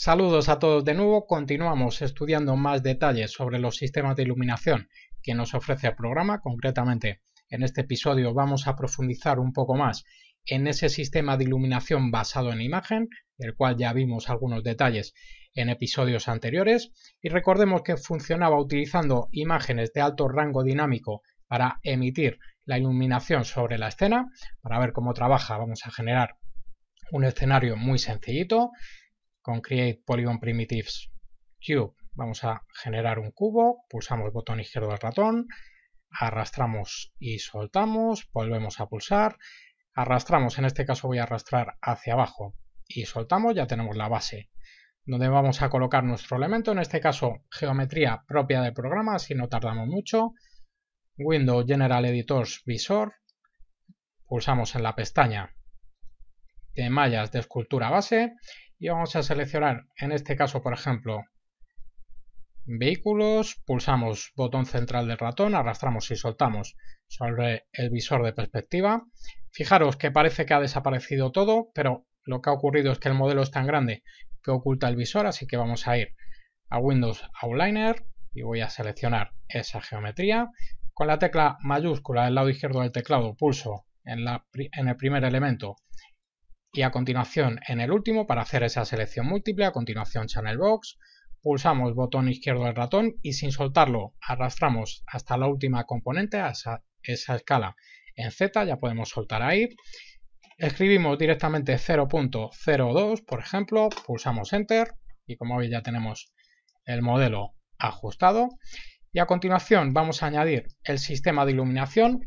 Saludos a todos de nuevo, continuamos estudiando más detalles sobre los sistemas de iluminación que nos ofrece el programa, concretamente en este episodio vamos a profundizar un poco más en ese sistema de iluminación basado en imagen, el cual ya vimos algunos detalles en episodios anteriores, y recordemos que funcionaba utilizando imágenes de alto rango dinámico para emitir la iluminación sobre la escena, para ver cómo trabaja vamos a generar un escenario muy sencillito, con Create Polygon Primitives Cube vamos a generar un cubo, pulsamos botón izquierdo del ratón, arrastramos y soltamos, volvemos a pulsar, arrastramos, en este caso voy a arrastrar hacia abajo y soltamos, ya tenemos la base donde vamos a colocar nuestro elemento, en este caso geometría propia del programa, si no tardamos mucho, Windows General Editors Visor, pulsamos en la pestaña de mallas de escultura base y vamos a seleccionar, en este caso, por ejemplo, vehículos, pulsamos botón central del ratón, arrastramos y soltamos sobre el visor de perspectiva. Fijaros que parece que ha desaparecido todo, pero lo que ha ocurrido es que el modelo es tan grande que oculta el visor, así que vamos a ir a Windows Outliner y voy a seleccionar esa geometría. Con la tecla mayúscula del lado izquierdo del teclado pulso en, en el primer elemento y a continuación en el último para hacer esa selección múltiple, a continuación Channel Box, pulsamos botón izquierdo del ratón y sin soltarlo arrastramos hasta la última componente, a esa, esa escala en Z, ya podemos soltar ahí. Escribimos directamente 0.02, por ejemplo, pulsamos Enter y como veis ya tenemos el modelo ajustado. Y a continuación vamos a añadir el sistema de iluminación.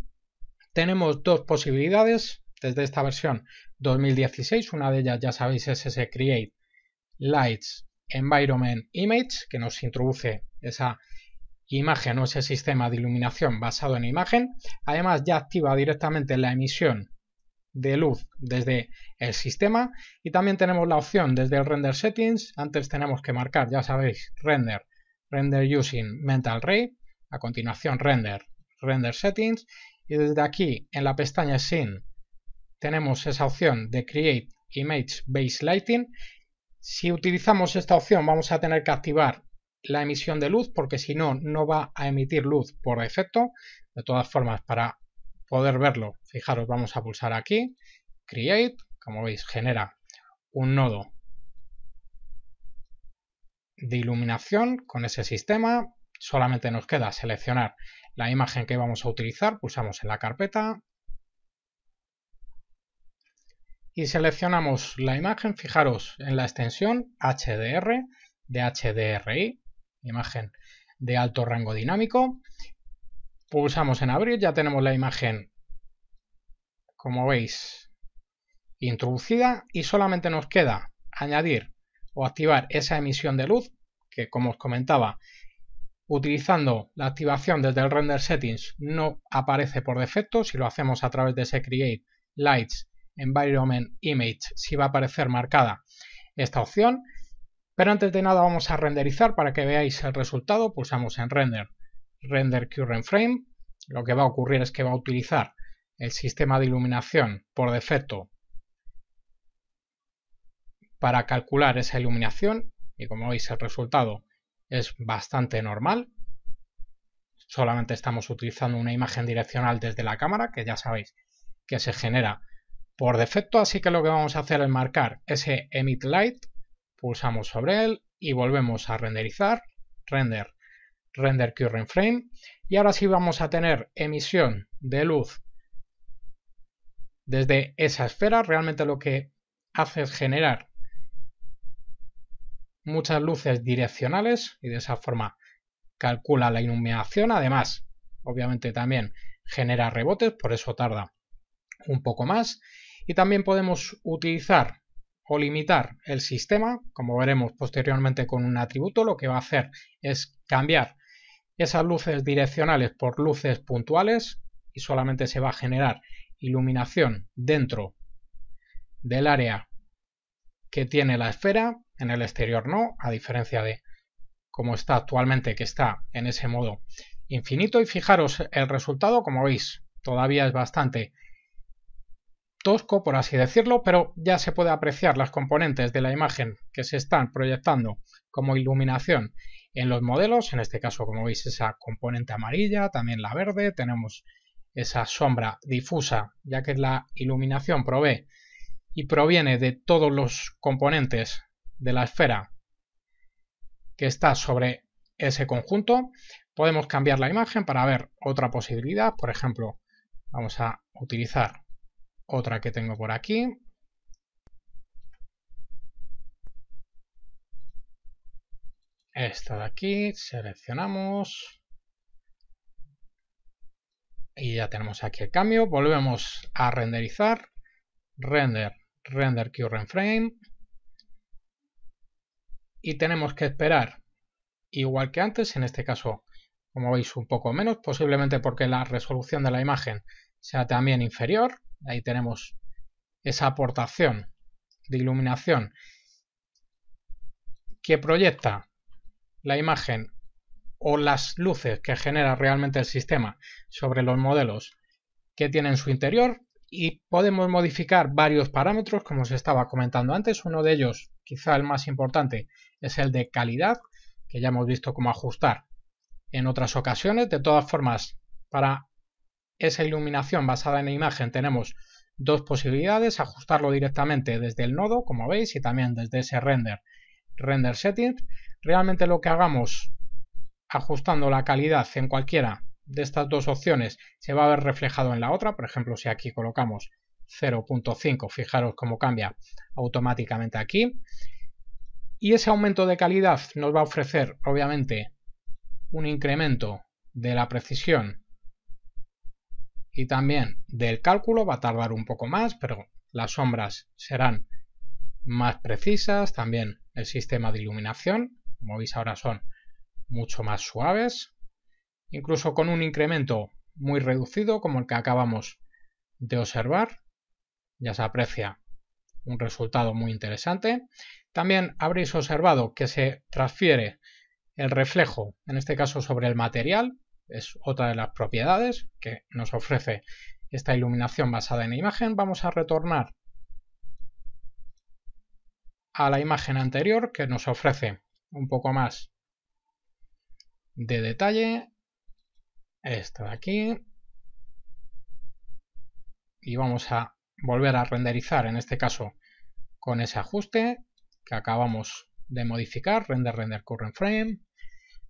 Tenemos dos posibilidades, desde esta versión 2016. Una de ellas, ya sabéis, es ese Create Lights Environment Image, que nos introduce esa imagen o ese sistema de iluminación basado en imagen. Además, ya activa directamente la emisión de luz desde el sistema y también tenemos la opción desde el render settings antes tenemos que marcar ya sabéis render render using mental ray a continuación render render settings y desde aquí en la pestaña sin tenemos esa opción de Create Image Base Lighting. Si utilizamos esta opción vamos a tener que activar la emisión de luz porque si no, no va a emitir luz por defecto. De todas formas, para poder verlo, fijaros, vamos a pulsar aquí, Create, como veis, genera un nodo de iluminación con ese sistema. Solamente nos queda seleccionar la imagen que vamos a utilizar, pulsamos en la carpeta, Si seleccionamos la imagen, fijaros en la extensión HDR de HDRI, imagen de alto rango dinámico. Pulsamos en abrir, ya tenemos la imagen, como veis, introducida y solamente nos queda añadir o activar esa emisión de luz que, como os comentaba, utilizando la activación desde el render settings no aparece por defecto. Si lo hacemos a través de ese create lights Environment Image, si va a aparecer marcada esta opción. Pero antes de nada vamos a renderizar para que veáis el resultado. Pulsamos en Render, Render Current Frame. Lo que va a ocurrir es que va a utilizar el sistema de iluminación por defecto para calcular esa iluminación y como veis el resultado es bastante normal. Solamente estamos utilizando una imagen direccional desde la cámara que ya sabéis que se genera por defecto, así que lo que vamos a hacer es marcar ese emit light, pulsamos sobre él y volvemos a renderizar, render, render current frame, y ahora sí vamos a tener emisión de luz desde esa esfera, realmente lo que hace es generar muchas luces direccionales y de esa forma calcula la iluminación, además obviamente también genera rebotes, por eso tarda un poco más y también podemos utilizar o limitar el sistema, como veremos posteriormente con un atributo, lo que va a hacer es cambiar esas luces direccionales por luces puntuales y solamente se va a generar iluminación dentro del área que tiene la esfera, en el exterior no, a diferencia de como está actualmente, que está en ese modo infinito. Y fijaros el resultado, como veis, todavía es bastante tosco, por así decirlo, pero ya se puede apreciar las componentes de la imagen que se están proyectando como iluminación en los modelos. En este caso, como veis, esa componente amarilla, también la verde, tenemos esa sombra difusa, ya que la iluminación provee y proviene de todos los componentes de la esfera que está sobre ese conjunto. Podemos cambiar la imagen para ver otra posibilidad, por ejemplo, vamos a utilizar otra que tengo por aquí. Esta de aquí, seleccionamos. Y ya tenemos aquí el cambio. Volvemos a renderizar. Render, render current frame. Y tenemos que esperar, igual que antes, en este caso como veis un poco menos, posiblemente porque la resolución de la imagen sea también inferior. Ahí tenemos esa aportación de iluminación que proyecta la imagen o las luces que genera realmente el sistema sobre los modelos que tiene en su interior y podemos modificar varios parámetros como se estaba comentando antes. Uno de ellos, quizá el más importante, es el de calidad, que ya hemos visto cómo ajustar en otras ocasiones. De todas formas, para esa iluminación basada en la imagen tenemos dos posibilidades, ajustarlo directamente desde el nodo, como veis, y también desde ese render, render settings. Realmente lo que hagamos ajustando la calidad en cualquiera de estas dos opciones se va a ver reflejado en la otra, por ejemplo, si aquí colocamos 0.5, fijaros cómo cambia automáticamente aquí. Y ese aumento de calidad nos va a ofrecer, obviamente, un incremento de la precisión y también del cálculo va a tardar un poco más, pero las sombras serán más precisas, también el sistema de iluminación, como veis ahora son mucho más suaves, incluso con un incremento muy reducido como el que acabamos de observar, ya se aprecia un resultado muy interesante. También habréis observado que se transfiere el reflejo, en este caso sobre el material, es otra de las propiedades que nos ofrece esta iluminación basada en imagen. Vamos a retornar a la imagen anterior que nos ofrece un poco más de detalle. Esta de aquí. Y vamos a volver a renderizar, en este caso con ese ajuste que acabamos de modificar, render, render, current frame.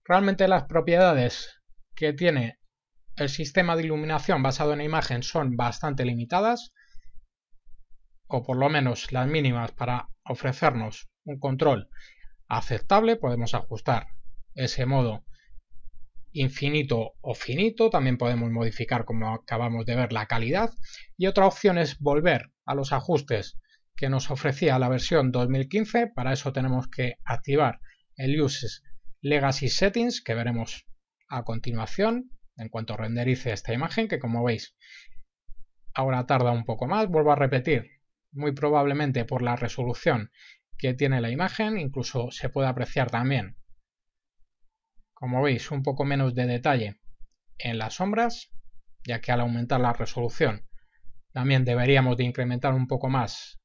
Realmente las propiedades que tiene el sistema de iluminación basado en imagen son bastante limitadas, o por lo menos las mínimas para ofrecernos un control aceptable, podemos ajustar ese modo infinito o finito, también podemos modificar como acabamos de ver la calidad y otra opción es volver a los ajustes que nos ofrecía la versión 2015, para eso tenemos que activar el Uses Legacy Settings que veremos a continuación, en cuanto renderice esta imagen, que como veis ahora tarda un poco más, vuelvo a repetir, muy probablemente por la resolución que tiene la imagen, incluso se puede apreciar también, como veis, un poco menos de detalle en las sombras, ya que al aumentar la resolución también deberíamos de incrementar un poco más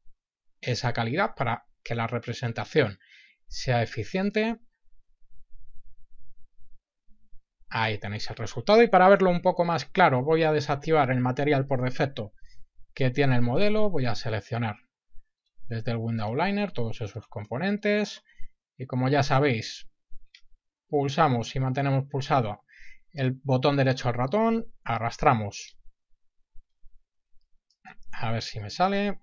esa calidad para que la representación sea eficiente. Ahí tenéis el resultado y para verlo un poco más claro voy a desactivar el material por defecto que tiene el modelo, voy a seleccionar desde el window liner todos esos componentes y como ya sabéis pulsamos y mantenemos pulsado el botón derecho al ratón, arrastramos a ver si me sale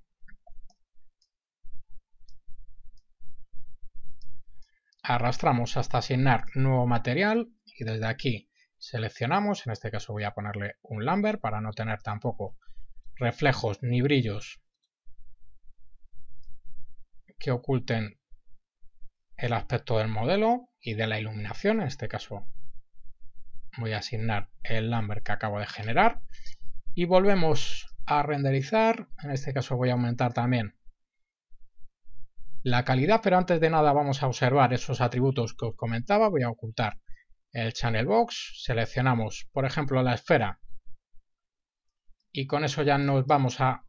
arrastramos hasta asignar nuevo material y desde aquí seleccionamos, en este caso voy a ponerle un Lambert para no tener tampoco reflejos ni brillos que oculten el aspecto del modelo y de la iluminación, en este caso voy a asignar el Lambert que acabo de generar y volvemos a renderizar, en este caso voy a aumentar también la calidad, pero antes de nada vamos a observar esos atributos que os comentaba, voy a ocultar el channel box, seleccionamos por ejemplo la esfera y con eso ya nos vamos a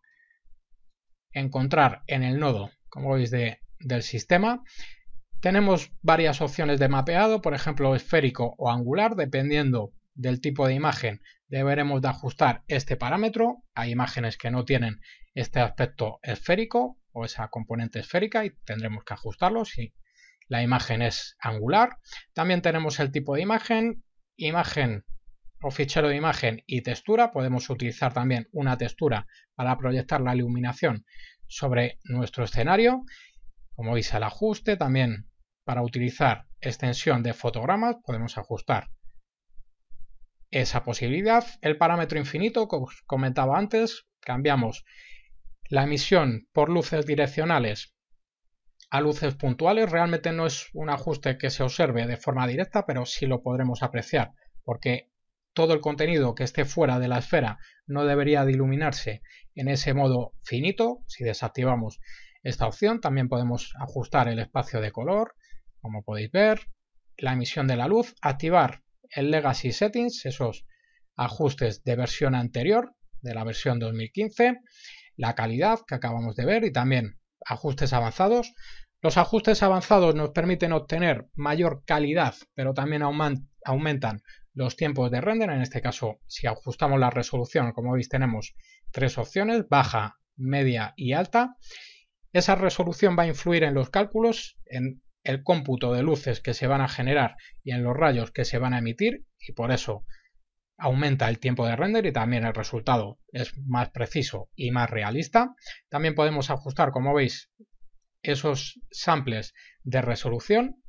encontrar en el nodo, como veis, de, del sistema. Tenemos varias opciones de mapeado, por ejemplo esférico o angular, dependiendo del tipo de imagen deberemos de ajustar este parámetro a imágenes que no tienen este aspecto esférico o esa componente esférica y tendremos que ajustarlo si la imagen es angular. También tenemos el tipo de imagen, imagen o fichero de imagen y textura. Podemos utilizar también una textura para proyectar la iluminación sobre nuestro escenario. Como veis al ajuste, también para utilizar extensión de fotogramas podemos ajustar esa posibilidad. El parámetro infinito, como os comentaba antes, cambiamos la emisión por luces direccionales a luces puntuales realmente no es un ajuste que se observe de forma directa, pero sí lo podremos apreciar, porque todo el contenido que esté fuera de la esfera no debería de iluminarse en ese modo finito. Si desactivamos esta opción, también podemos ajustar el espacio de color, como podéis ver, la emisión de la luz, activar el Legacy Settings, esos ajustes de versión anterior, de la versión 2015, la calidad que acabamos de ver y también ajustes avanzados. Los ajustes avanzados nos permiten obtener mayor calidad, pero también aumentan los tiempos de render. En este caso, si ajustamos la resolución, como veis, tenemos tres opciones, baja, media y alta. Esa resolución va a influir en los cálculos, en el cómputo de luces que se van a generar y en los rayos que se van a emitir y por eso aumenta el tiempo de render y también el resultado es más preciso y más realista. También podemos ajustar, como veis, esos samples de resolución.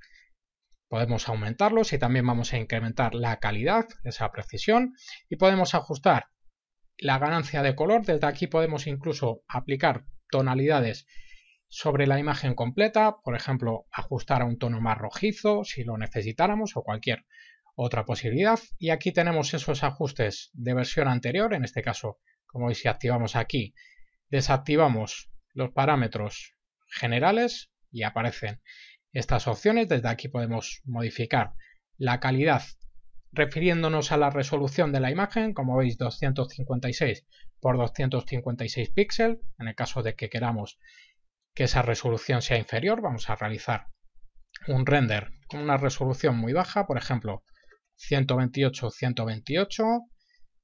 Podemos aumentarlos y también vamos a incrementar la calidad, esa precisión. Y podemos ajustar la ganancia de color. Desde aquí podemos incluso aplicar tonalidades sobre la imagen completa. Por ejemplo, ajustar a un tono más rojizo si lo necesitáramos o cualquier otra posibilidad y aquí tenemos esos ajustes de versión anterior, en este caso, como veis si activamos aquí, desactivamos los parámetros generales y aparecen estas opciones, desde aquí podemos modificar la calidad refiriéndonos a la resolución de la imagen, como veis 256 por 256 píxeles, en el caso de que queramos que esa resolución sea inferior, vamos a realizar un render con una resolución muy baja, por ejemplo 128, 128.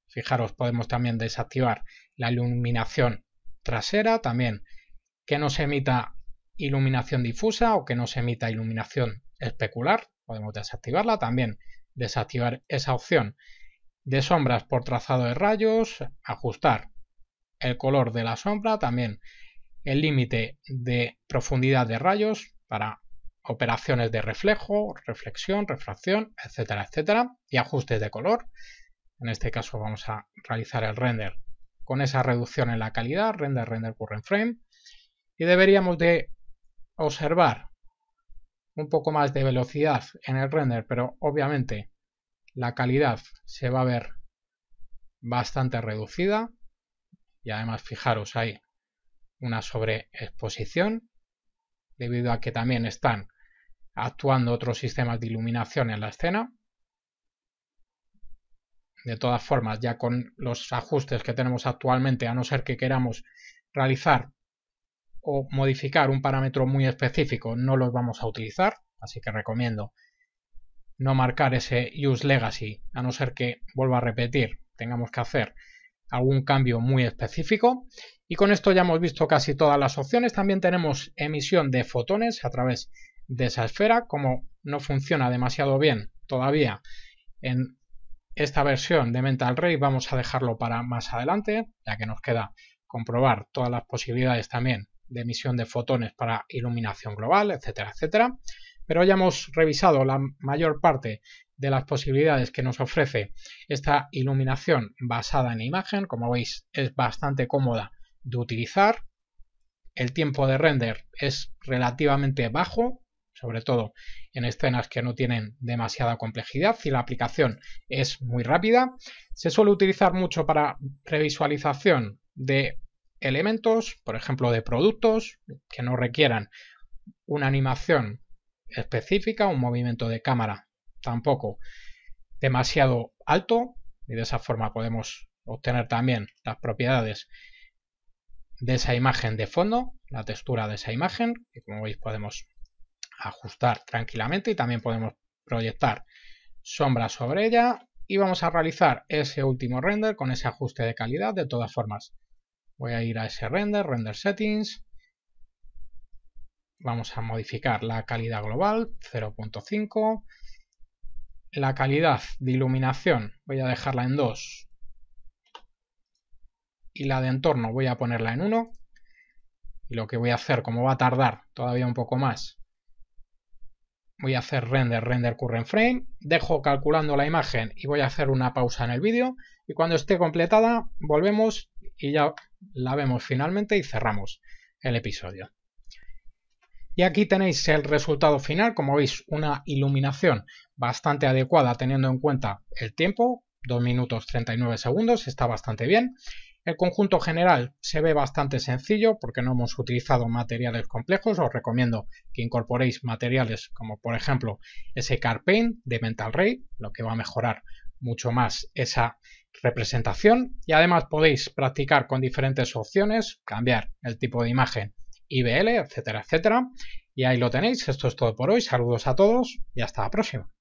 Fijaros, podemos también desactivar la iluminación trasera, también que no se emita iluminación difusa o que no se emita iluminación especular, podemos desactivarla también, desactivar esa opción de sombras por trazado de rayos, ajustar el color de la sombra, también el límite de profundidad de rayos para operaciones de reflejo, reflexión, refracción, etcétera, etcétera, y ajustes de color. En este caso vamos a realizar el render con esa reducción en la calidad, render, render, current frame, y deberíamos de observar un poco más de velocidad en el render, pero obviamente la calidad se va a ver bastante reducida, y además fijaros hay una sobreexposición, debido a que también están actuando otros sistemas de iluminación en la escena. De todas formas, ya con los ajustes que tenemos actualmente, a no ser que queramos realizar o modificar un parámetro muy específico, no los vamos a utilizar, así que recomiendo no marcar ese use legacy, a no ser que, vuelva a repetir, tengamos que hacer algún cambio muy específico y con esto ya hemos visto casi todas las opciones. También tenemos emisión de fotones a través de esa esfera. Como no funciona demasiado bien todavía en esta versión de Mental Ray, vamos a dejarlo para más adelante, ya que nos queda comprobar todas las posibilidades también de emisión de fotones para iluminación global, etcétera, etcétera. Pero ya hemos revisado la mayor parte de las posibilidades que nos ofrece esta iluminación basada en imagen. Como veis, es bastante cómoda de utilizar. El tiempo de render es relativamente bajo, sobre todo en escenas que no tienen demasiada complejidad y la aplicación es muy rápida. Se suele utilizar mucho para previsualización de elementos, por ejemplo de productos, que no requieran una animación específica, un movimiento de cámara tampoco demasiado alto y de esa forma podemos obtener también las propiedades de esa imagen de fondo, la textura de esa imagen, que como veis podemos ajustar tranquilamente y también podemos proyectar sombras sobre ella y vamos a realizar ese último render con ese ajuste de calidad de todas formas. Voy a ir a ese render, render settings, vamos a modificar la calidad global 0.5, la calidad de iluminación voy a dejarla en 2 y la de entorno voy a ponerla en 1. Y lo que voy a hacer, como va a tardar todavía un poco más, voy a hacer render, render current frame, dejo calculando la imagen y voy a hacer una pausa en el vídeo y cuando esté completada volvemos y ya la vemos finalmente y cerramos el episodio. Y aquí tenéis el resultado final, como veis una iluminación bastante adecuada teniendo en cuenta el tiempo, 2 minutos 39 segundos, está bastante bien. El conjunto general se ve bastante sencillo porque no hemos utilizado materiales complejos. Os recomiendo que incorporéis materiales como por ejemplo ese Carpaint de Mental Ray, lo que va a mejorar mucho más esa representación. Y además podéis practicar con diferentes opciones, cambiar el tipo de imagen IBL, etcétera, etcétera. Y ahí lo tenéis. Esto es todo por hoy. Saludos a todos y hasta la próxima.